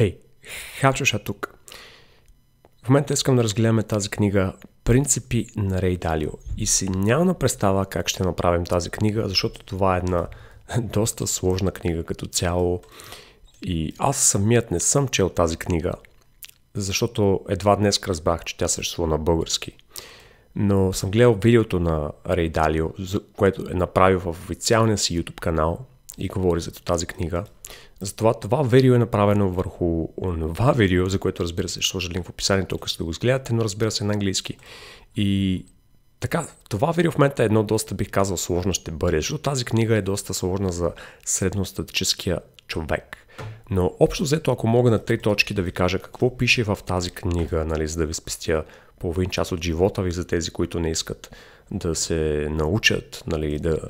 Хей, хачуша тук. В момента искам да разгледаме тази книга Принципи на Рей Далио и си няма представа как ще направим тази книга, защото това е една доста сложна книга като цяло и аз самият не съм чел тази книга, защото едва днес разбрах, че тя съществува на български. Но съм гледал видеото на Рей Далио, което е направил в официалния си YouTube канал и говори за тази книга – затова това видео е направено върху това видео, за което разбира се ще сложа линк в описанието, ако сте го изгледате, но разбира се на английски. И така, това видео в момента е едно доста, бих казал, сложно ще бъде, защото тази книга е доста сложна за средностатическия човек. Но общо взето, ако мога на три точки да ви кажа какво пише в тази книга, нали, за да ви спестя половин час от живота ви за тези, които не искат да се научат, нали, да,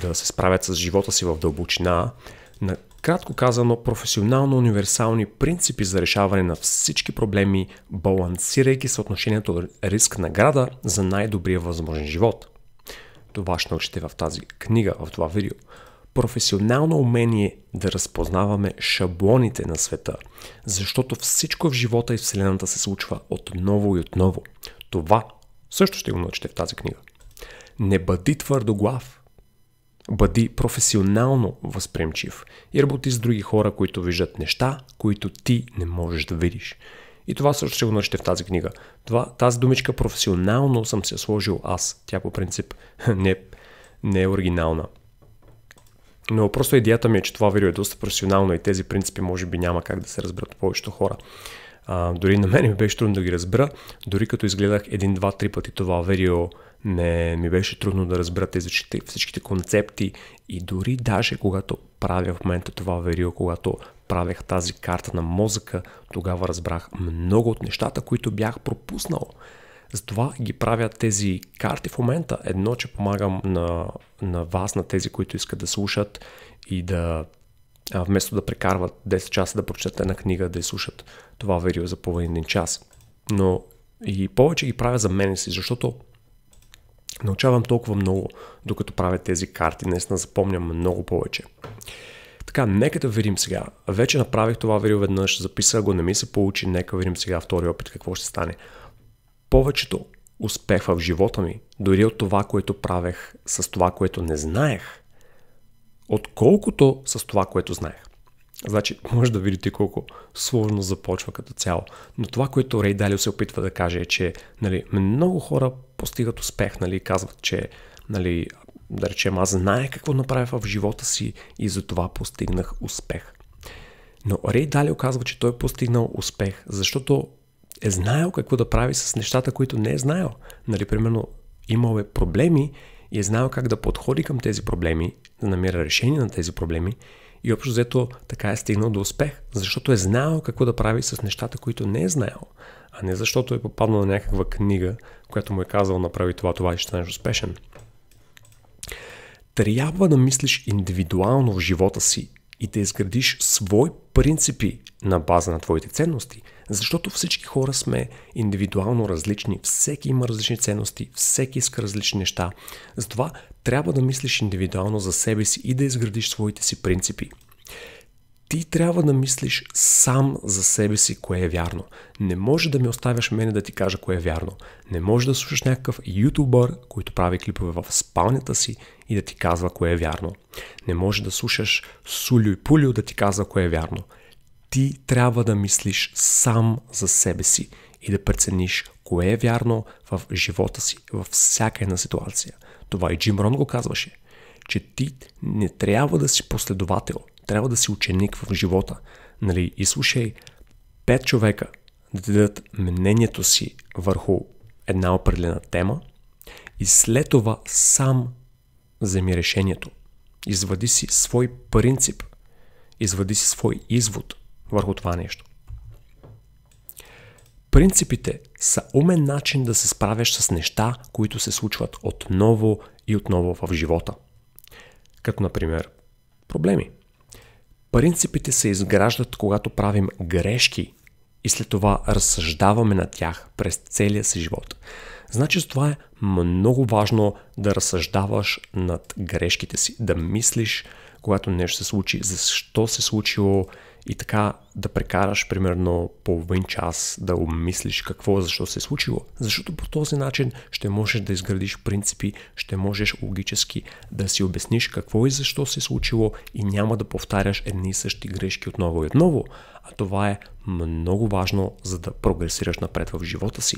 да се справят с живота си в дълбочина, на Кратко казано, професионално универсални принципи за решаване на всички проблеми, балансирайки съотношението риск-награда за най-добрия възможен живот. Това ще научите в тази книга, в това видео. Професионално умение да разпознаваме шаблоните на света, защото всичко в живота и Вселената се случва отново и отново. Това също ще го научите в тази книга. Не бъди твърдоглав – Бъди професионално възприемчив и работи с други хора, които виждат неща, които ти не можеш да видиш. И това също ще го научите в тази книга. Това, тази думичка професионално съм се сложил аз. Тя по принцип не, не е оригинална. Но просто идеята ми е, че това видео е доста професионално и тези принципи може би няма как да се разберат повечето хора. А, дори на мен ми беше трудно да ги разбера, дори като изгледах един, два, три пъти това видео не ми беше трудно да разбера тези всичките, концепти и дори даже когато правя в момента това верио, когато правех тази карта на мозъка, тогава разбрах много от нещата, които бях пропуснал. Затова ги правя тези карти в момента. Едно, че помагам на, на вас, на тези, които искат да слушат и да вместо да прекарват 10 часа да прочитат една книга, да я слушат това видео за половин час. Но и повече ги правя за мен си, защото Научавам толкова много, докато правя тези карти, Днес запомням много повече. Така, нека да видим сега. Вече направих това видео веднъж, записах го, не ми се получи, нека видим сега втори опит какво ще стане. Повечето успех в живота ми, дори от това, което правех, с това, което не знаех, отколкото с това, което знаех. Значи, може да видите колко сложно започва като цяло. Но това, което Рей Далио се опитва да каже е, че нали, много хора постигат успех, нали, казват, че нали, да речем, аз знае какво направя в живота си и затова постигнах успех. Но Рей Далио казва, че той е постигнал успех, защото е знаел какво да прави с нещата, които не е знаел. Нали, примерно, имал е проблеми и е знаел как да подходи към тези проблеми, да намира решение на тези проблеми и общо взето така е стигнал до успех, защото е знаел какво да прави с нещата, които не е знаел, а не защото е попаднал на някаква книга, която му е казал направи това, това и ще станеш успешен. Трябва да мислиш индивидуално в живота си и да изградиш свои принципи на база на твоите ценности – защото всички хора сме индивидуално различни, всеки има различни ценности, всеки иска различни неща. Затова трябва да мислиш индивидуално за себе си и да изградиш своите си принципи. Ти трябва да мислиш сам за себе си кое е вярно. Не може да ми оставяш мене да ти кажа кое е вярно. Не може да слушаш някакъв ютубър, който прави клипове в спалнята си и да ти казва кое е вярно. Не може да слушаш Сулю и Пулю да ти казва кое е вярно. Ти трябва да мислиш сам за себе си и да прецениш кое е вярно в живота си, във всяка една ситуация. Това и Джим Рон го казваше, че ти не трябва да си последовател, трябва да си ученик в живота. Нали, и слушай, пет човека да ти дадат мнението си върху една определена тема и след това сам вземи решението. Извади си свой принцип, извади си свой извод върху това нещо. Принципите са умен начин да се справяш с неща, които се случват отново и отново в живота. Като, например, проблеми. Принципите се изграждат, когато правим грешки и след това разсъждаваме на тях през целия си живот. Значи с това е много важно да разсъждаваш над грешките си, да мислиш, когато нещо се случи, защо се е случило, и така да прекараш примерно половин час да обмислиш какво, защо се е случило. Защото по този начин ще можеш да изградиш принципи, ще можеш логически да си обясниш какво и защо се е случило и няма да повтаряш едни и същи грешки отново и отново. А това е много важно, за да прогресираш напред в живота си.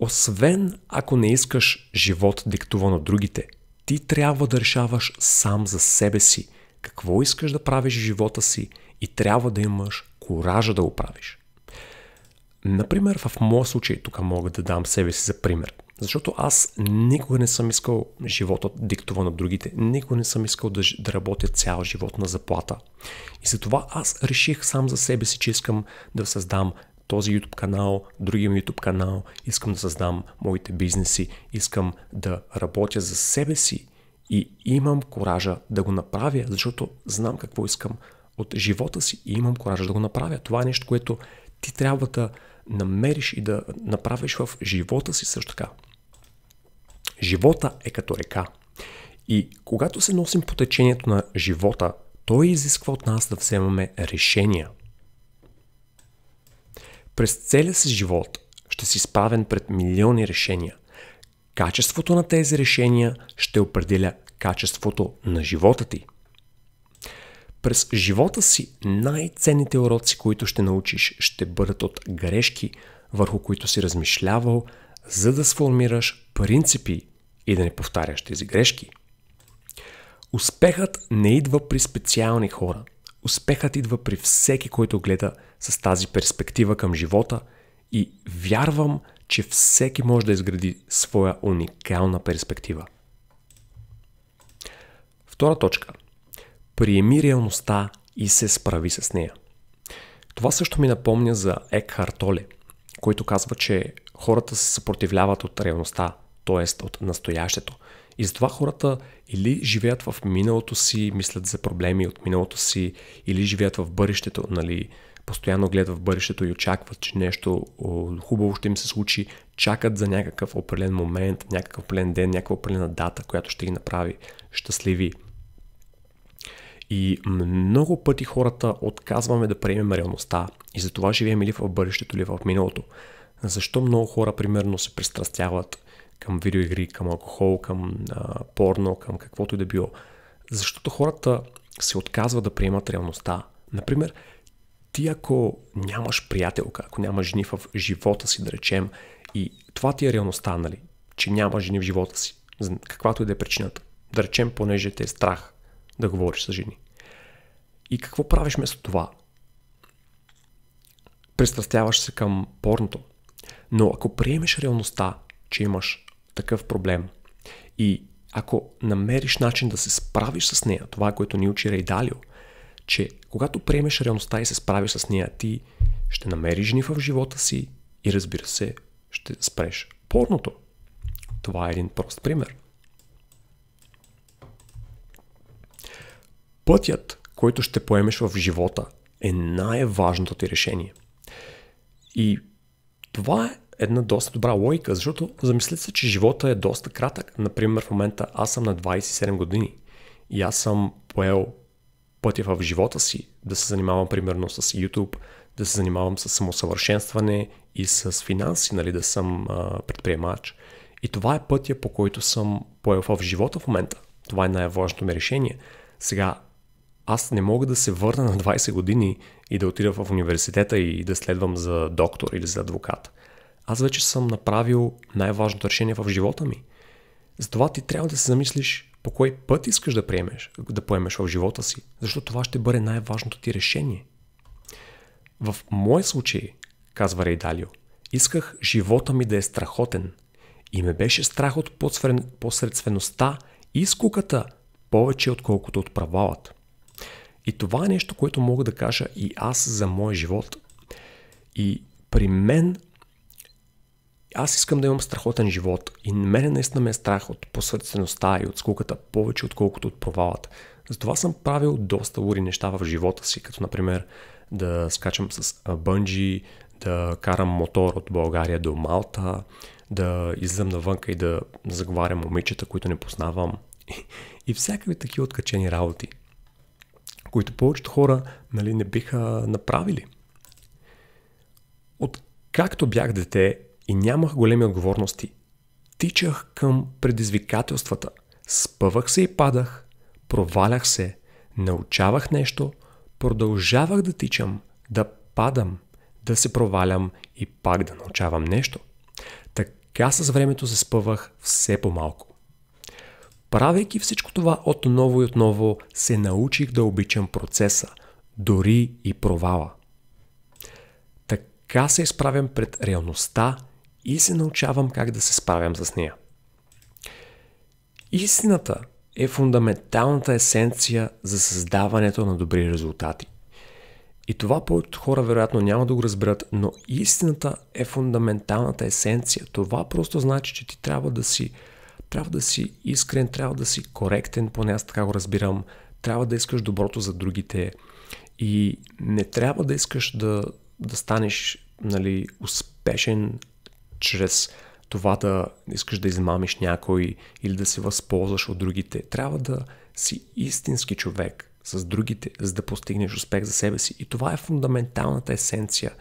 Освен ако не искаш живот диктуван от другите, ти трябва да решаваш сам за себе си – какво искаш да правиш в живота си и трябва да имаш коража да го правиш. Например, в моя случай, тук мога да дам себе си за пример. Защото аз никога не съм искал живота диктува на другите. Никога не съм искал да, да работя цял живот на заплата. И затова аз реших сам за себе си, че искам да създам този YouTube канал, другия ми YouTube канал, искам да създам моите бизнеси, искам да работя за себе си и имам коража да го направя, защото знам какво искам от живота си и имам коража да го направя. Това е нещо, което ти трябва да намериш и да направиш в живота си също така. Живота е като река. И когато се носим по течението на живота, той изисква от нас да вземаме решения. През целия си живот ще си справен пред милиони решения – Качеството на тези решения ще определя качеството на живота ти. През живота си най-ценните уроци, които ще научиш, ще бъдат от грешки, върху които си размишлявал, за да сформираш принципи и да не повтаряш тези грешки. Успехът не идва при специални хора. Успехът идва при всеки, който гледа с тази перспектива към живота и вярвам, че всеки може да изгради своя уникална перспектива. Втора точка. Приеми реалността и се справи с нея. Това също ми напомня за Екхарт Толе, който казва, че хората се съпротивляват от реалността, т.е. от настоящето. И затова хората или живеят в миналото си, мислят за проблеми от миналото си, или живеят в бъдещето, нали, постоянно гледат в бъдещето и очакват, че нещо хубаво ще им се случи, чакат за някакъв определен момент, някакъв определен ден, някаква определена дата, която ще ги направи щастливи. И много пъти хората отказваме да приемем реалността и затова живеем или в бъдещето, или в миналото. Защо много хора, примерно, се пристрастяват към видеоигри, към алкохол, към а, порно, към каквото и да било? Защото хората се отказват да приемат реалността. Например, ти ако нямаш приятелка, ако нямаш жени в живота си, да речем, и това ти е реалността, нали? Че нямаш жени в живота си, за каквато и да е причината. Да речем, понеже те е страх да говориш с жени. И какво правиш вместо това? Престрастяваш се към порното. Но ако приемеш реалността, че имаш такъв проблем и ако намериш начин да се справиш с нея, това, което ни учи Рейдалио – че когато приемеш реалността и се справиш с нея, ти ще намериш жени в живота си и разбира се, ще спреш порното. Това е един прост пример. Пътят, който ще поемеш в живота, е най-важното ти решение. И това е една доста добра логика, защото замислете се, че живота е доста кратък. Например, в момента аз съм на 27 години и аз съм поел пътя в живота си, да се занимавам примерно с YouTube, да се занимавам с самосъвършенстване и с финанси, нали, да съм а, предприемач. И това е пътя, по който съм поел в живота в момента. Това е най-важното ми решение. Сега, аз не мога да се върна на 20 години и да отида в университета и да следвам за доктор или за адвокат. Аз вече съм направил най-важното решение в живота ми. Затова ти трябва да се замислиш по кой път искаш да приемеш, да поемеш в живота си, защото това ще бъде най-важното ти решение. В мой случай, казва Рейдалио, исках живота ми да е страхотен и ме беше страх от посредствеността и скуката повече отколкото от провалът. И това е нещо, което мога да кажа и аз за моя живот. И при мен аз искам да имам страхотен живот и мене наистина ме е страх от посредствеността и от скуката повече отколкото от провалът. Затова съм правил доста лури неща в живота си, като например да скачам с бънджи, да карам мотор от България до Малта, да излизам навънка и да заговарям момичета, които не познавам. И всякакви такива откачени работи, които повечето хора нали, не биха направили. От Както бях дете, и нямах големи отговорности. Тичах към предизвикателствата. Спъвах се и падах, провалях се, научавах нещо, продължавах да тичам, да падам, да се провалям и пак да научавам нещо. Така с времето се спъвах все по-малко. Правейки всичко това отново и отново, се научих да обичам процеса, дори и провала. Така се изправям пред реалността и се научавам как да се справям с нея. Истината е фундаменталната есенция за създаването на добри резултати. И това повечето хора вероятно няма да го разберат, но истината е фундаменталната есенция. Това просто значи, че ти трябва да си трябва да си искрен, трябва да си коректен, поне аз така го разбирам. Трябва да искаш доброто за другите и не трябва да искаш да, да станеш нали, успешен чрез това да искаш да измамиш някой или да се възползваш от другите. Трябва да си истински човек с другите, за да постигнеш успех за себе си. И това е фундаменталната есенция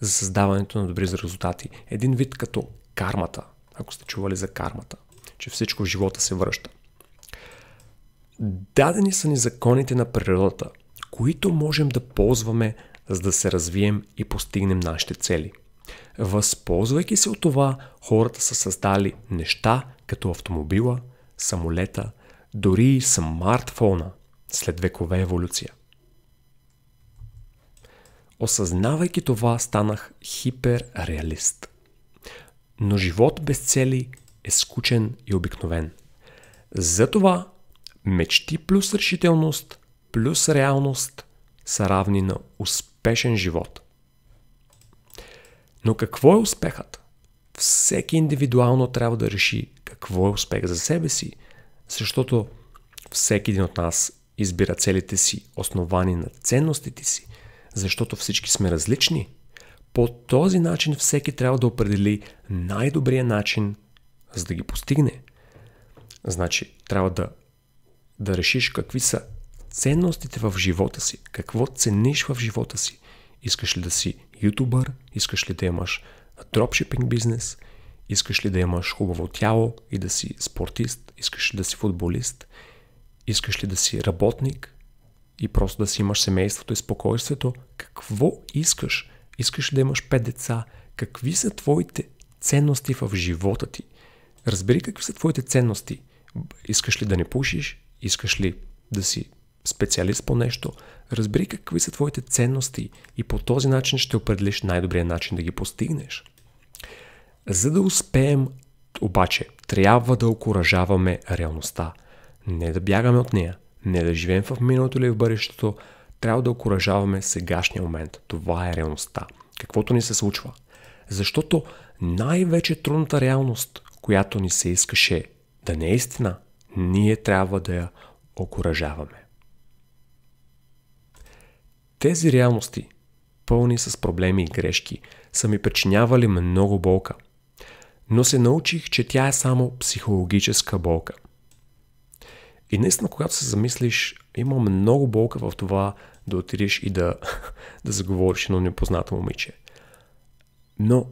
за създаването на добри резултати. Един вид като кармата, ако сте чували за кармата, че всичко в живота се връща. Дадени са ни законите на природата, които можем да ползваме, за да се развием и постигнем нашите цели – Възползвайки се от това, хората са създали неща като автомобила, самолета, дори и смартфона след векове еволюция. Осъзнавайки това, станах хиперреалист. Но живот без цели е скучен и обикновен. Затова мечти плюс решителност плюс реалност са равни на успешен живот – но какво е успехът? Всеки индивидуално трябва да реши какво е успех за себе си, защото всеки един от нас избира целите си, основани на ценностите си, защото всички сме различни. По този начин всеки трябва да определи най-добрия начин, за да ги постигне. Значи, трябва да, да решиш какви са ценностите в живота си, какво цениш в живота си. Искаш ли да си ютубър, искаш ли да имаш дропшипинг бизнес, искаш ли да имаш хубаво тяло и да си спортист, искаш ли да си футболист, искаш ли да си работник и просто да си имаш семейството и спокойствието, какво искаш? Искаш ли да имаш пет деца? Какви са твоите ценности в живота ти? Разбери какви са твоите ценности. Искаш ли да не пушиш? Искаш ли да си специалист по нещо? Разбери какви са твоите ценности и по този начин ще определиш най-добрия начин да ги постигнеш. За да успеем, обаче, трябва да окоръжаваме реалността. Не да бягаме от нея, не да живеем в миналото или в бъдещето, трябва да окоръжаваме сегашния момент. Това е реалността. Каквото ни се случва. Защото най-вече трудната реалност, която ни се искаше да не е истина, ние трябва да я окоръжаваме. Тези реалности, пълни с проблеми и грешки, са ми причинявали много болка. Но се научих, че тя е само психологическа болка. И наистина, когато се замислиш, има много болка в това да отидеш и да, да заговориш на непознато момиче. Но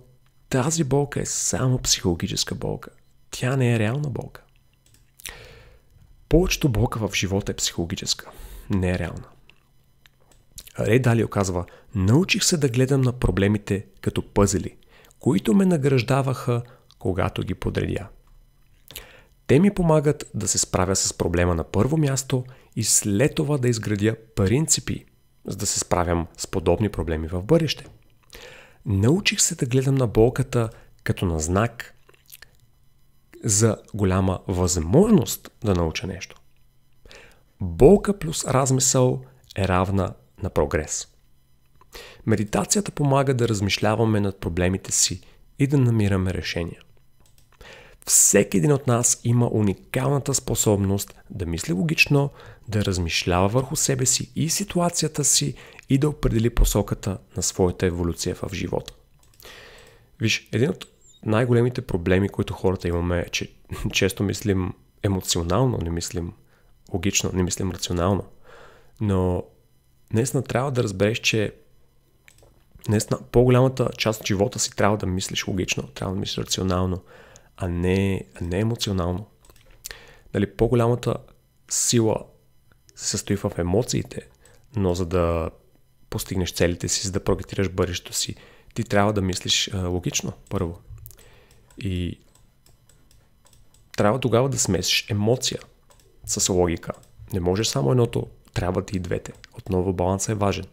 тази болка е само психологическа болка. Тя не е реална болка. Повечето болка в живота е психологическа, не е реална. Рей Далио казва, научих се да гледам на проблемите като пъзели, които ме награждаваха, когато ги подредя. Те ми помагат да се справя с проблема на първо място и след това да изградя принципи, за да се справям с подобни проблеми в бъдеще. Научих се да гледам на болката като на знак за голяма възможност да науча нещо. Болка плюс размисъл е равна на прогрес. Медитацията помага да размишляваме над проблемите си и да намираме решения. Всеки един от нас има уникалната способност да мисли логично, да размишлява върху себе си и ситуацията си и да определи посоката на своята еволюция в живота. Виж, един от най-големите проблеми, които хората имаме е, че често мислим емоционално, не мислим логично, не мислим рационално. Но наистина трябва да разбереш, че наистина по-голямата част от живота си трябва да мислиш логично, трябва да мислиш рационално, а не, а не емоционално. Дали по-голямата сила се състои в емоциите, но за да постигнеш целите си, за да прогетираш бъдещето си, ти трябва да мислиш а, логично първо. И трябва тогава да смесиш емоция с логика. Не можеш само едното да и двете. Отново балансът е важен.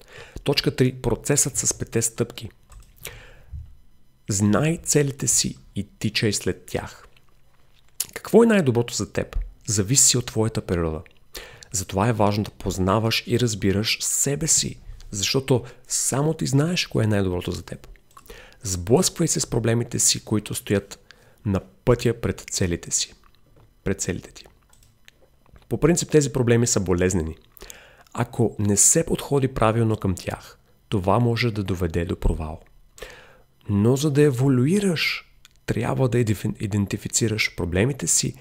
Точка 3. Процесът с пете стъпки. Знай целите си и тичай след тях. Какво е най-доброто за теб? Зависи от твоята природа. Затова е важно да познаваш и разбираш себе си, защото само ти знаеш кое е най-доброто за теб. Сблъсквай се с проблемите си, които стоят на пътя пред целите си. Пред целите ти. По принцип тези проблеми са болезнени – ако не се подходи правилно към тях, това може да доведе до провал. Но за да еволюираш, трябва да идентифицираш проблемите си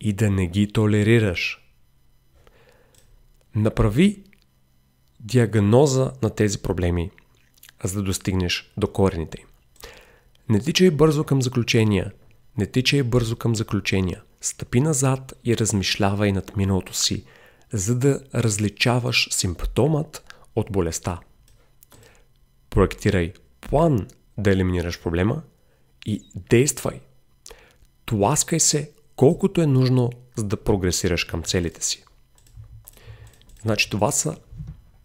и да не ги толерираш. Направи диагноза на тези проблеми, за да достигнеш до корените им. Не тичай бързо към заключения. Не тичай бързо към заключения. Стъпи назад и размишлявай над миналото си – за да различаваш симптомът от болестта. Проектирай план да елиминираш проблема и действай. Тласкай се колкото е нужно, за да прогресираш към целите си. Значи това са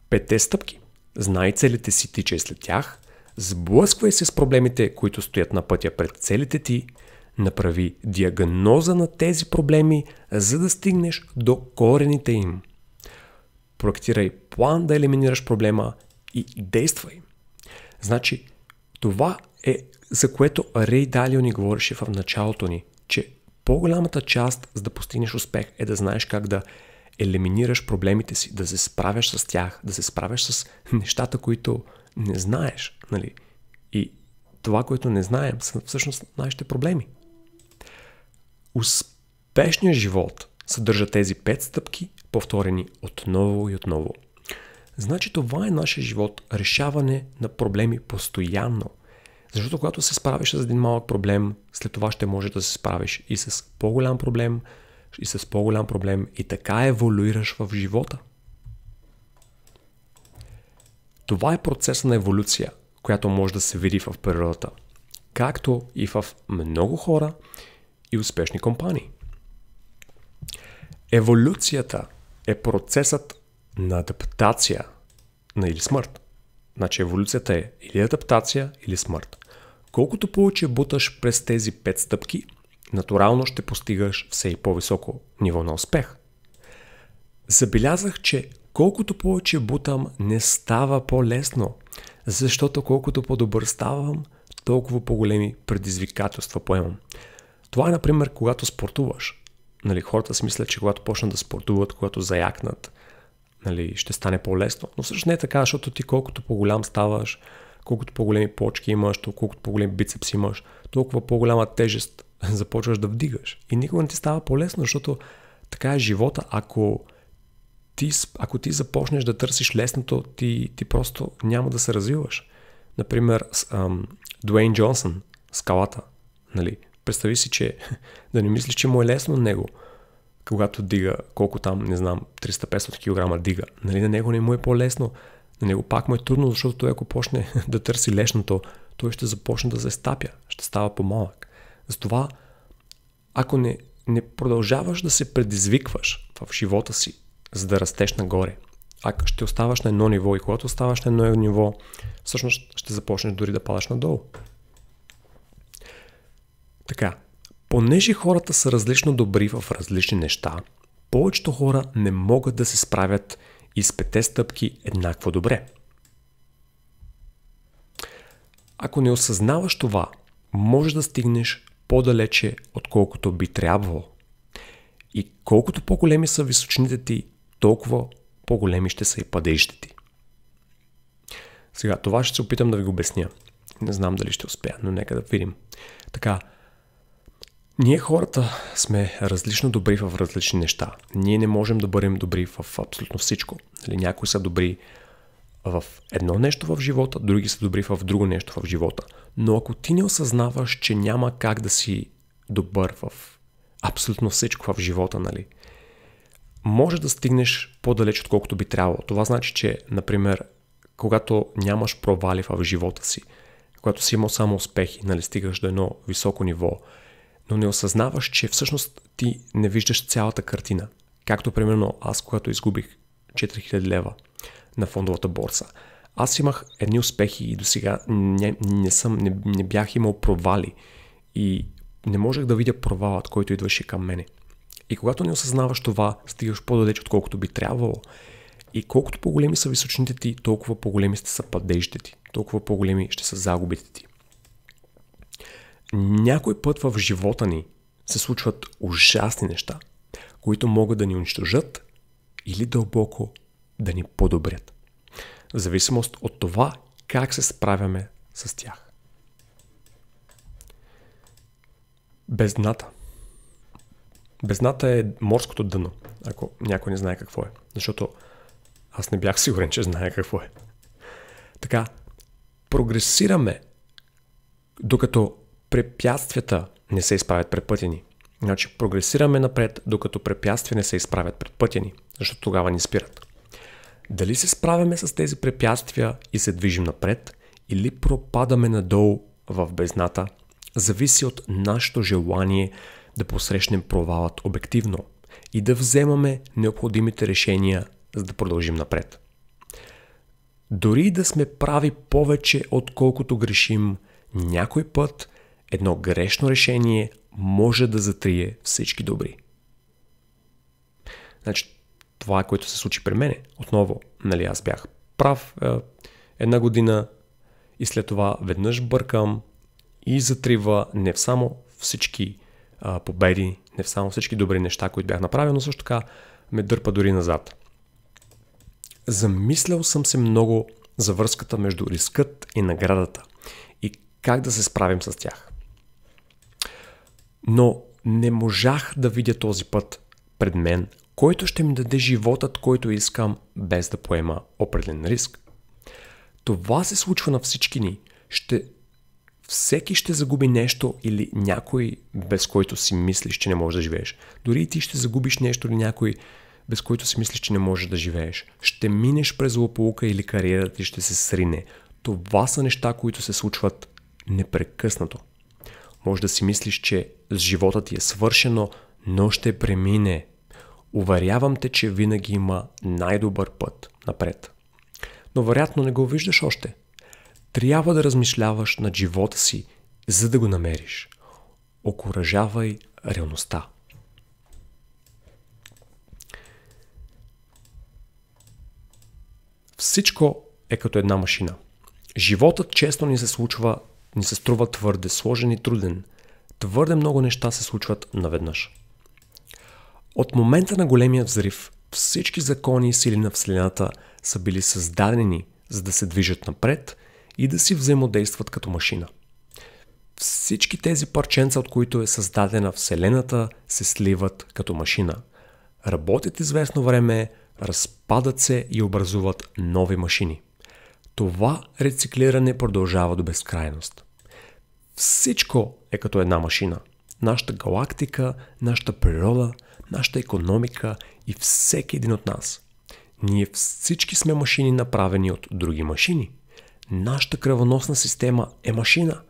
петте стъпки. Знай целите си, тичай след тях, сблъсквай се с проблемите, които стоят на пътя пред целите ти – Направи диагноза на тези проблеми, за да стигнеш до корените им. Проектирай план да елиминираш проблема и действай. Значи, това е за което Рей Далио ни говореше в началото ни, че по-голямата част за да постигнеш успех е да знаеш как да елиминираш проблемите си, да се справяш с тях, да се справяш с нещата, които не знаеш. Нали? И това, което не знаем, са всъщност нашите проблеми. Успешният живот съдържа тези пет стъпки, повторени отново и отново. Значи това е нашия живот, решаване на проблеми постоянно. Защото когато се справиш с един малък проблем, след това ще можеш да се справиш и с по-голям проблем, и с по-голям проблем, и така еволюираш в живота. Това е процес на еволюция, която може да се види в природата. Както и в много хора, и успешни компании. Еволюцията е процесът на адаптация на или смърт. Значи еволюцията е или адаптация, или смърт. Колкото повече буташ през тези пет стъпки, натурално ще постигаш все и по-високо ниво на успех. Забелязах, че колкото повече бутам, не става по-лесно, защото колкото по-добър ставам, толкова по-големи предизвикателства поемам. Това е, например, когато спортуваш. Нали, хората си мислят, че когато почнат да спортуват, когато заякнат, нали, ще стане по-лесно. Но също не е така, защото ти колкото по-голям ставаш, колкото по-големи почки имаш, колкото по-голем бицепс имаш, толкова по-голяма тежест започваш да вдигаш. И никога не ти става по-лесно, защото така е живота. Ако ти, ако ти започнеш да търсиш лесното, ти, ти просто няма да се развиваш. Например, с, ам, Дуейн Джонсън, скалата. Нали? Представи си, че да не мислиш, че му е лесно него, когато дига, колко там, не знам, 300-500 кг дига. Нали, на него не му е по-лесно. На него пак му е трудно, защото той ако почне да търси лешното, той ще започне да се стапя, ще става по-малък. Затова, ако не, не продължаваш да се предизвикваш в живота си, за да растеш нагоре, ако ще оставаш на едно ниво и когато оставаш на едно ниво, всъщност ще започнеш дори да падаш надолу. Така, понеже хората са различно добри в различни неща, повечето хора не могат да се справят и с пете стъпки еднакво добре. Ако не осъзнаваш това, може да стигнеш по-далече, отколкото би трябвало. И колкото по-големи са височините ти, толкова по-големи ще са и падежите ти. Сега, това ще се опитам да ви го обясня. Не знам дали ще успея, но нека да видим. Така, ние хората сме различно добри в различни неща. Ние не можем да бъдем добри в абсолютно всичко. Или нали, някои са добри в едно нещо в живота, други са добри в друго нещо в живота. Но ако ти не осъзнаваш, че няма как да си добър в абсолютно всичко в живота, нали? Може да стигнеш по-далеч, отколкото би трябвало. Това значи, че, например, когато нямаш провали в живота си, когато си имал само успехи, нали, стигаш до едно високо ниво, но не осъзнаваш, че всъщност ти не виждаш цялата картина. Както примерно аз, когато изгубих 4000 лева на фондовата борса. Аз имах едни успехи и до сега не, не, съм, не, не бях имал провали и не можех да видя провалът, който идваше към мене. И когато не осъзнаваш това, стигаш по-далеч, отколкото би трябвало. И колкото по-големи са височините ти, толкова по-големи ще са падежите ти, толкова по-големи ще са загубите ти. Някой път в живота ни се случват ужасни неща, които могат да ни унищожат или дълбоко да ни подобрят. В зависимост от това как се справяме с тях. Бездната. Бездната е морското дъно, ако някой не знае какво е. Защото аз не бях сигурен, че знае какво е. Така, прогресираме, докато препятствията не се изправят пред пътя ни. Значи прогресираме напред, докато препятствия не се изправят пред пътя ни, защото тогава ни спират. Дали се справяме с тези препятствия и се движим напред, или пропадаме надолу в бездната, зависи от нашето желание да посрещнем провалът обективно и да вземаме необходимите решения, за да продължим напред. Дори да сме прави повече, отколкото грешим, някой път Едно грешно решение може да затрие всички добри. Значи, това което се случи при мене. Отново, нали, аз бях прав е, една година и след това веднъж бъркам и затрива не само всички е, победи, не в само всички добри неща, които бях направил, но също така ме дърпа дори назад. Замислял съм се много за връзката между рискът и наградата и как да се справим с тях но не можах да видя този път пред мен, който ще ми даде животът, който искам, без да поема определен риск. Това се случва на всички ни. Ще... Всеки ще загуби нещо или някой, без който си мислиш, че не можеш да живееш. Дори и ти ще загубиш нещо или някой, без който си мислиш, че не можеш да живееш. Ще минеш през злополука или кариерата ти ще се срине. Това са неща, които се случват непрекъснато. Може да си мислиш, че с живота ти е свършено, но ще премине. Уверявам те, че винаги има най-добър път напред. Но вероятно не го виждаш още. Трябва да размишляваш над живота си, за да го намериш. Окоръжавай реалността. Всичко е като една машина. Животът често ни се случва ни се струва твърде сложен и труден. Твърде много неща се случват наведнъж. От момента на големия взрив всички закони и сили на Вселената са били създадени, за да се движат напред и да си взаимодействат като машина. Всички тези парченца, от които е създадена Вселената, се сливат като машина. Работят известно време, разпадат се и образуват нови машини – това рециклиране продължава до безкрайност. Всичко е като една машина. Нашата галактика, нашата природа, нашата економика и всеки един от нас. Ние всички сме машини, направени от други машини. Нашата кръвоносна система е машина.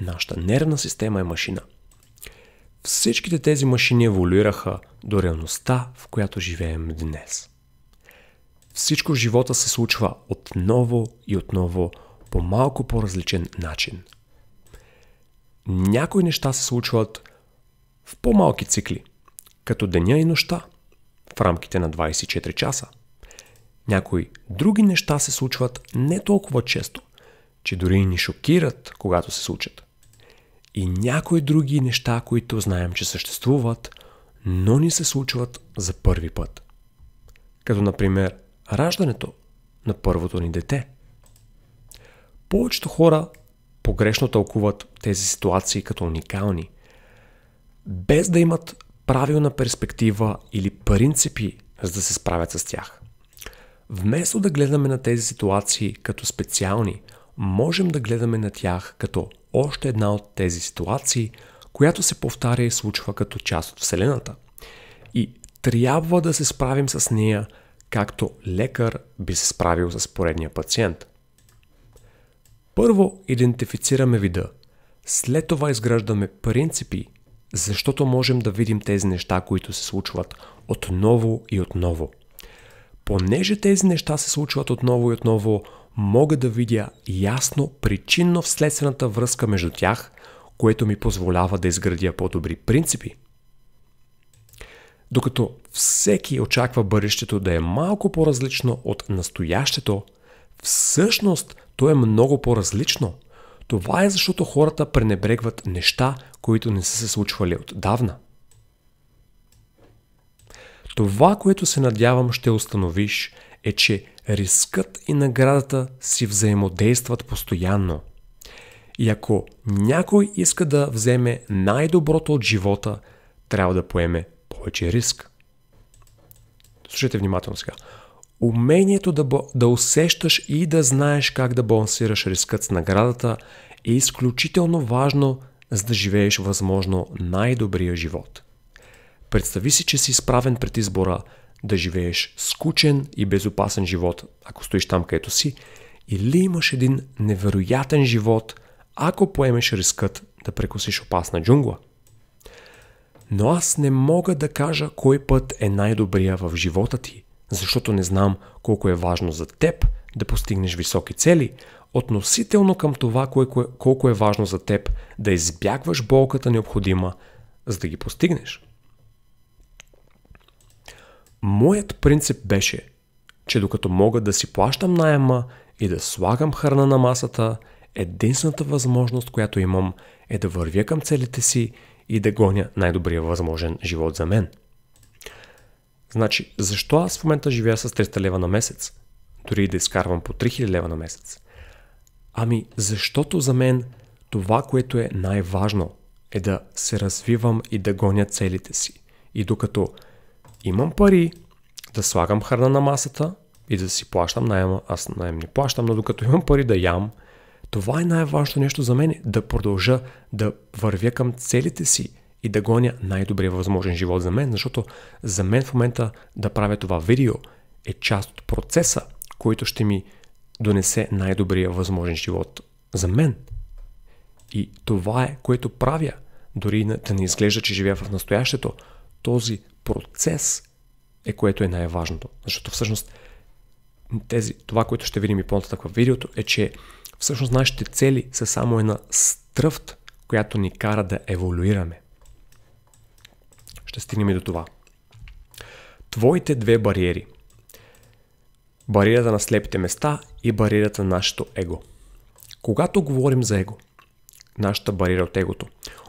Нашата нервна система е машина. Всичките тези машини еволюираха до реалността, в която живеем днес. Всичко в живота се случва отново и отново по малко по-различен начин. Някои неща се случват в по-малки цикли, като деня и нощта, в рамките на 24 часа. Някои други неща се случват не толкова често, че дори ни шокират, когато се случат. И някои други неща, които знаем, че съществуват, но ни се случват за първи път. Като например раждането на първото ни дете. Повечето хора погрешно тълкуват тези ситуации като уникални, без да имат правилна перспектива или принципи, за да се справят с тях. Вместо да гледаме на тези ситуации като специални, можем да гледаме на тях като още една от тези ситуации, която се повтаря и случва като част от Вселената. И трябва да се справим с нея – както лекар би се справил с поредния пациент. Първо идентифицираме вида, след това изграждаме принципи, защото можем да видим тези неща, които се случват отново и отново. Понеже тези неща се случват отново и отново, мога да видя ясно причинно-вследствената връзка между тях, което ми позволява да изградя по-добри принципи – докато всеки очаква бъдещето да е малко по-различно от настоящето, всъщност то е много по-различно. Това е защото хората пренебрегват неща, които не са се случвали отдавна. Това, което се надявам ще установиш, е, че рискът и наградата си взаимодействат постоянно. И ако някой иска да вземе най-доброто от живота, трябва да поеме повече е риск. Слушайте внимателно сега. Умението да, да усещаш и да знаеш как да балансираш рискът с наградата е изключително важно, за да живееш възможно най-добрия живот. Представи си, че си изправен пред избора да живееш скучен и безопасен живот, ако стоиш там където си, или имаш един невероятен живот, ако поемеш рискът да прекусиш опасна джунгла – но аз не мога да кажа кой път е най-добрия в живота ти, защото не знам колко е важно за теб да постигнеш високи цели, относително към това колко е, колко е важно за теб да избягваш болката необходима, за да ги постигнеш. Моят принцип беше, че докато мога да си плащам найема и да слагам храна на масата, единствената възможност, която имам е да вървя към целите си и да гоня най-добрия възможен живот за мен. Значи, защо аз в момента живея с 300 лева на месец? Дори да изкарвам по 3000 лева на месец. Ами, защото за мен това, което е най-важно, е да се развивам и да гоня целите си. И докато имам пари, да слагам храна на масата и да си плащам найема, аз найем не плащам, но докато имам пари да ям – това е най-важното нещо за мен да продължа да вървя към целите си и да гоня най-добрия възможен живот за мен, защото за мен в момента да правя това видео е част от процеса, който ще ми донесе най-добрия възможен живот за мен. И това е, което правя, дори да не изглежда, че живея в настоящето. Този процес е което е най-важното. Защото всъщност тези, това, което ще видим и по-нататък в видеото, е, че Всъщност нашите цели са само една стръвт, която ни кара да еволюираме. Ще стигнем и до това. Твоите две бариери. Бариерата на слепите места и бариерата на нашето его. Когато говорим за его, нашата бариера от егото,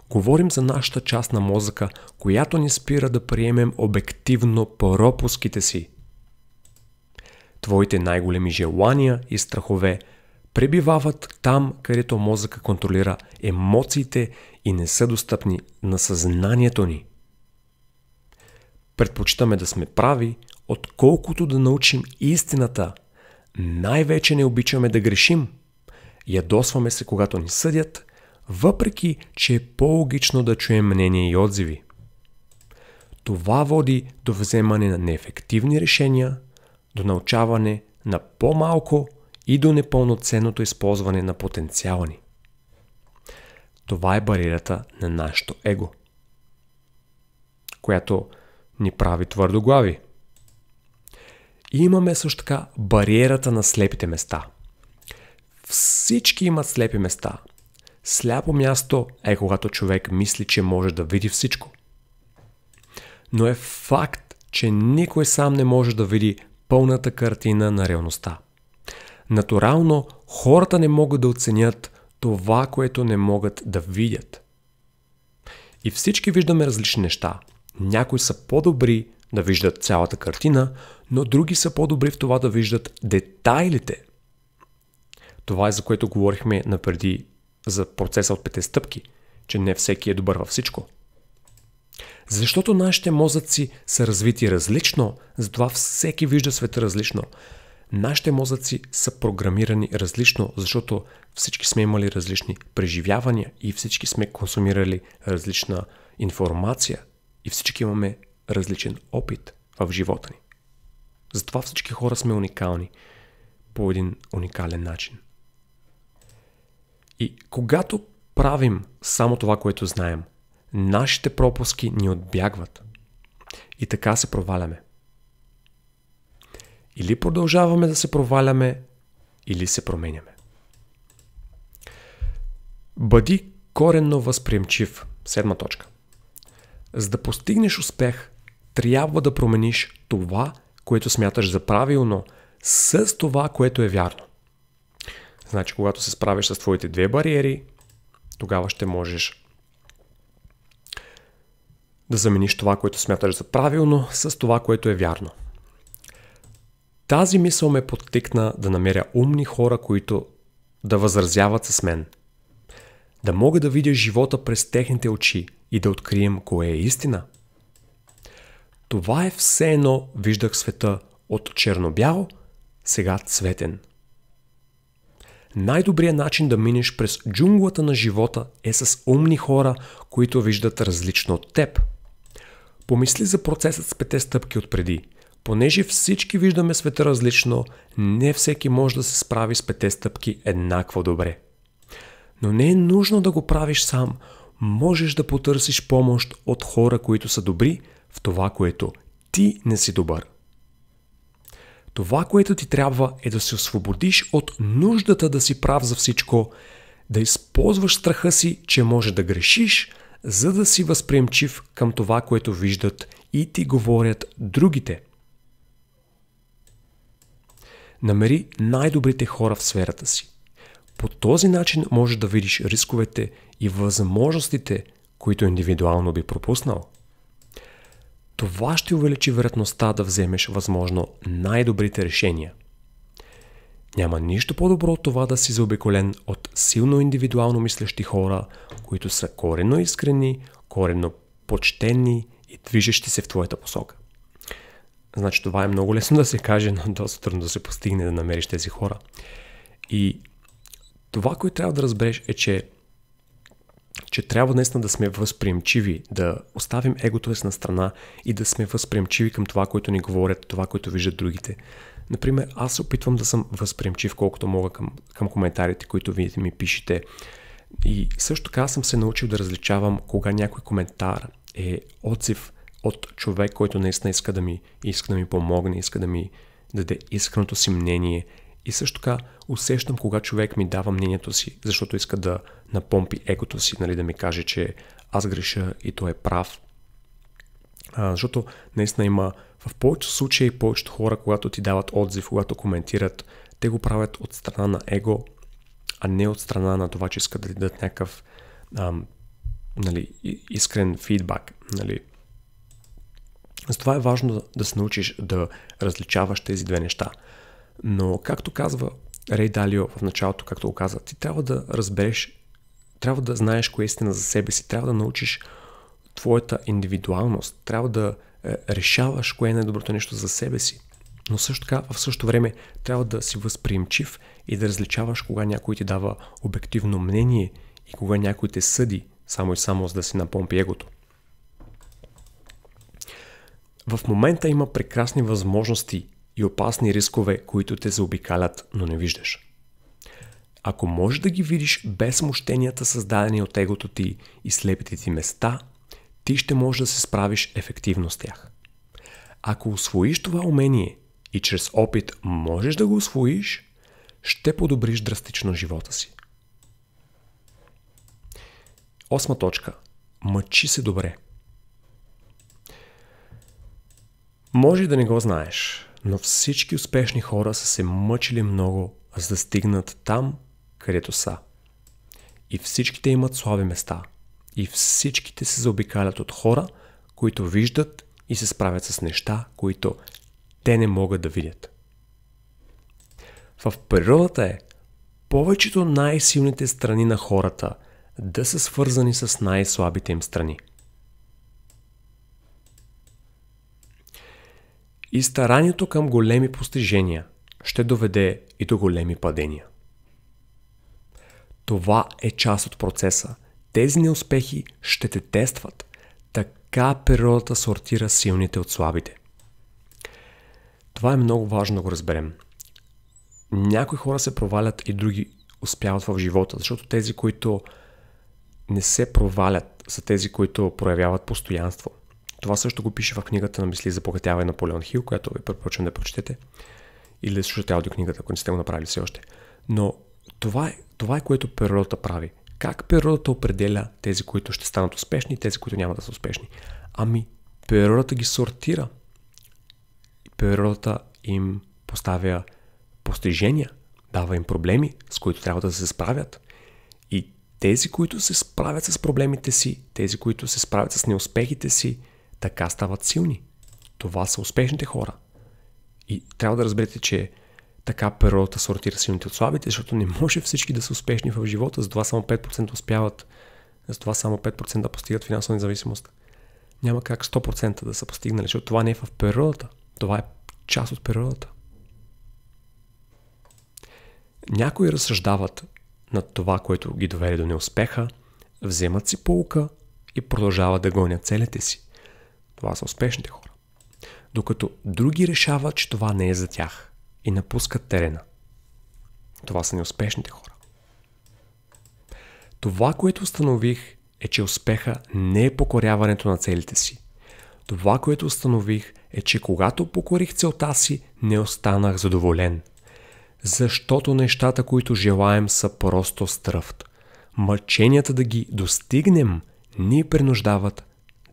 говорим за нашата част на мозъка, която ни спира да приемем обективно пропуските си. Твоите най-големи желания и страхове – пребивават там, където мозъка контролира емоциите и не са достъпни на съзнанието ни. Предпочитаме да сме прави, отколкото да научим истината. Най-вече не обичаме да грешим. Ядосваме се, когато ни съдят, въпреки, че е по-логично да чуем мнение и отзиви. Това води до вземане на неефективни решения, до научаване на по-малко и до непълноценното използване на потенциала ни. Това е бариерата на нашето его, която ни прави твърдоглави. И имаме също така бариерата на слепите места. Всички имат слепи места. Сляпо място е когато човек мисли, че може да види всичко. Но е факт, че никой сам не може да види пълната картина на реалността. Натурално хората не могат да оценят това, което не могат да видят. И всички виждаме различни неща. Някои са по-добри да виждат цялата картина, но други са по-добри в това да виждат детайлите. Това е за което говорихме напреди за процеса от пете стъпки, че не всеки е добър във всичко. Защото нашите мозъци са развити различно, затова всеки вижда света различно. Нашите мозъци са програмирани различно, защото всички сме имали различни преживявания и всички сме консумирали различна информация и всички имаме различен опит в живота ни. Затова всички хора сме уникални по един уникален начин. И когато правим само това, което знаем, нашите пропуски ни отбягват. И така се проваляме. Или продължаваме да се проваляме, или се променяме. Бъди коренно възприемчив. Седма точка. За да постигнеш успех, трябва да промениш това, което смяташ за правилно, с това, което е вярно. Значи, когато се справиш с твоите две бариери, тогава ще можеш да замениш това, което смяташ за правилно, с това, което е вярно. Тази мисъл ме подтикна да намеря умни хора, които да възразяват с мен. Да мога да видя живота през техните очи и да открием кое е истина. Това е все едно виждах света от черно бяло сега цветен. Най-добрият начин да минеш през джунглата на живота е с умни хора, които виждат различно от теб. Помисли за процесът с пете стъпки отпреди – Понеже всички виждаме света различно, не всеки може да се справи с пете стъпки еднакво добре. Но не е нужно да го правиш сам. Можеш да потърсиш помощ от хора, които са добри в това, което ти не си добър. Това, което ти трябва е да се освободиш от нуждата да си прав за всичко, да използваш страха си, че може да грешиш, за да си възприемчив към това, което виждат и ти говорят другите – Намери най-добрите хора в сферата си. По този начин можеш да видиш рисковете и възможностите, които индивидуално би пропуснал. Това ще увеличи вероятността да вземеш възможно най-добрите решения. Няма нищо по-добро от това да си заобиколен от силно индивидуално мислещи хора, които са корено искрени, корено почтени и движещи се в твоята посока. Значи това е много лесно да се каже, но доста трудно да се постигне да намериш тези хора. И това, което трябва да разбереш е, че, че трябва наистина да сме възприемчиви, да оставим егото си на страна и да сме възприемчиви към това, което ни говорят, това, което виждат другите. Например, аз се опитвам да съм възприемчив колкото мога към, към коментарите, които вие ми пишете. И също така съм се научил да различавам кога някой коментар е отзив – от човек, който наистина иска да ми, иска да ми помогне, иска да ми даде искреното си мнение. И също така усещам кога човек ми дава мнението си, защото иска да напомпи егото си, нали, да ми каже, че аз греша и той е прав. А, защото наистина има в повечето случаи, повечето хора, когато ти дават отзив, когато коментират, те го правят от страна на его, а не от страна на това, че искат да ти дадат някакъв ам, нали, искрен фидбак. Нали. Затова е важно да се научиш да различаваш тези две неща. Но, както казва Рей Далио в началото, както го каза, ти трябва да разбереш, трябва да знаеш кое е истина за себе си, трябва да научиш твоята индивидуалност, трябва да е, решаваш кое е най-доброто нещо за себе си. Но също така, в същото време, трябва да си възприемчив и да различаваш кога някой ти дава обективно мнение и кога някой те съди, само и само за да си напомпи егото. В момента има прекрасни възможности и опасни рискове, които те заобикалят, но не виждаш. Ако можеш да ги видиш без мощенията създадени от егото ти и слепите ти места, ти ще можеш да се справиш ефективно с тях. Ако освоиш това умение и чрез опит можеш да го освоиш, ще подобриш драстично живота си. Осма точка. Мъчи се добре. Може да не го знаеш, но всички успешни хора са се мъчили много, за да стигнат там, където са. И всичките имат слаби места. И всичките се заобикалят от хора, които виждат и се справят с неща, които те не могат да видят. В природата е повечето най-силните страни на хората да са свързани с най-слабите им страни – И старанието към големи постижения ще доведе и до големи падения. Това е част от процеса. Тези неуспехи ще те тестват. Така природата сортира силните от слабите. Това е много важно да го разберем. Някои хора се провалят и други успяват в живота, защото тези, които не се провалят, са тези, които проявяват постоянство. Това също го пише в книгата на Мисли за богатяване на Полеон Хил, която ви препоръчвам да прочетете. Или да слушате аудиокнигата, ако не сте го направили все още. Но това е, това е което природата прави. Как природата определя тези, които ще станат успешни и тези, които няма да са успешни? Ами, природата ги сортира. Природата им поставя постижения, дава им проблеми, с които трябва да се справят. И тези, които се справят с проблемите си, тези, които се справят с неуспехите си, така стават силни. Това са успешните хора. И трябва да разберете, че така природата сортира силните от слабите, защото не може всички да са успешни в живота, затова само 5% успяват, затова само 5% да постигат финансова независимост. Няма как 100% да са постигнали, защото това не е в природата. Това е част от природата. Някои разсъждават над това, което ги доведе до неуспеха, вземат си полука и продължават да гонят целите си. Това са успешните хора. Докато други решават, че това не е за тях и напускат терена. Това са неуспешните хора. Това, което установих, е, че успеха не е покоряването на целите си. Това, което установих, е, че когато покорих целта си, не останах задоволен. Защото нещата, които желаем, са просто стръвт. Мъченията да ги достигнем ни принуждават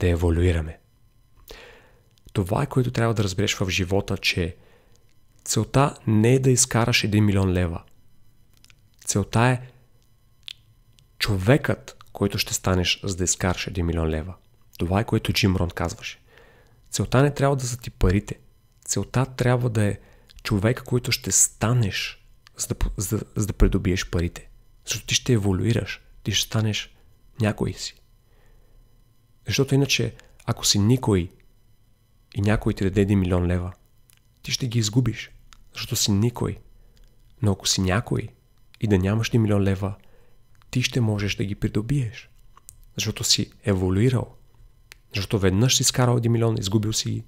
да еволюираме. Това е което трябва да разбереш в живота, че целта не е да изкараш 1 милион лева. Целта е човекът, който ще станеш, за да изкараш 1 милион лева. Това е което Джим Рон казваше. Целта не трябва да са ти парите. Целта трябва да е човека, който ще станеш, за да, за, за да придобиеш парите. Защото ти ще еволюираш. Ти ще станеш някой си. Защото иначе, ако си никой и някой ти даде 1 милион лева, ти ще ги изгубиш, защото си никой. Но ако си някой и да нямаш ни милион лева, ти ще можеш да ги придобиеш. Защото си еволюирал. Защото веднъж си скарал 1 милион, изгубил си ги,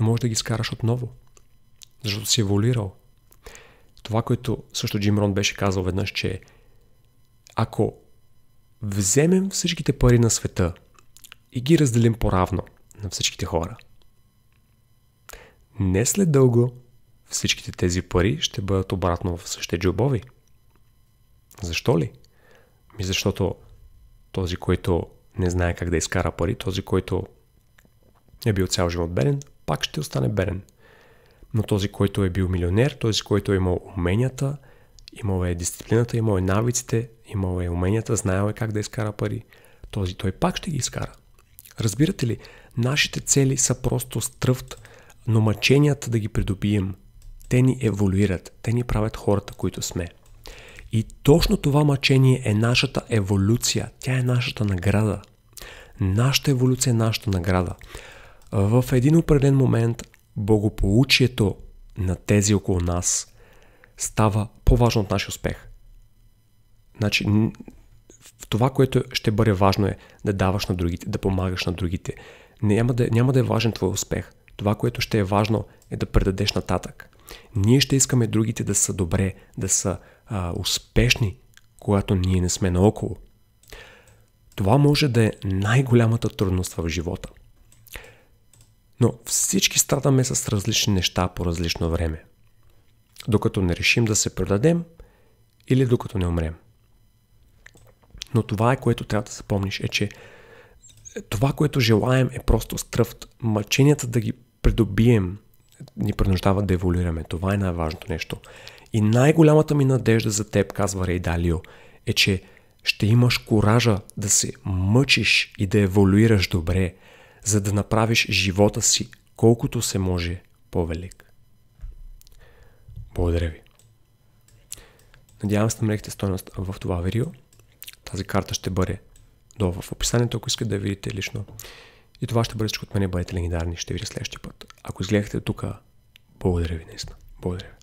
но можеш да ги скараш отново. Защото си еволюирал. Това, което също Джим Рон беше казал веднъж, че ако вземем всичките пари на света и ги разделим по-равно на всичките хора – не след дълго всичките тези пари ще бъдат обратно в същите джобови. Защо ли? Ми защото този, който не знае как да изкара пари, този, който е бил цял живот беден, пак ще остане беден. Но този, който е бил милионер, този, който е имал уменията, имал е дисциплината, имал е навиците, имал е уменията, знаел е как да изкара пари, този той пак ще ги изкара. Разбирате ли, нашите цели са просто стръвт но мъченията да ги придобием, те ни еволюират, те ни правят хората, които сме. И точно това мъчение е нашата еволюция, тя е нашата награда. Нашата еволюция е нашата награда. В един определен момент благополучието на тези около нас става по-важно от нашия успех. Значи, това, което ще бъде важно е да даваш на другите, да помагаш на другите. Няма да, няма да е важен твой успех. Това, което ще е важно, е да предадеш нататък. Ние ще искаме другите да са добре, да са а, успешни, когато ние не сме наоколо. Това може да е най-голямата трудност в живота. Но всички страдаме с различни неща по различно време. Докато не решим да се предадем или докато не умрем. Но това е което трябва да запомниш е, че това, което желаем е просто стръвт. Мъченията да ги придобием, ни принуждава да еволюираме. Това е най-важното нещо. И най-голямата ми надежда за теб, казва Рей Далио, е, че ще имаш коража да се мъчиш и да еволюираш добре, за да направиш живота си колкото се може по-велик. Благодаря ви. Надявам се, намерихте стойност в това видео. Тази карта ще бъде долу в описанието, ако искате да видите лично. И това ще бъде всичко от мен. Бъдете легендарни. Ще видя следващия път. Ако изгледахте тук, благодаря ви наистина. Благодаря. ви.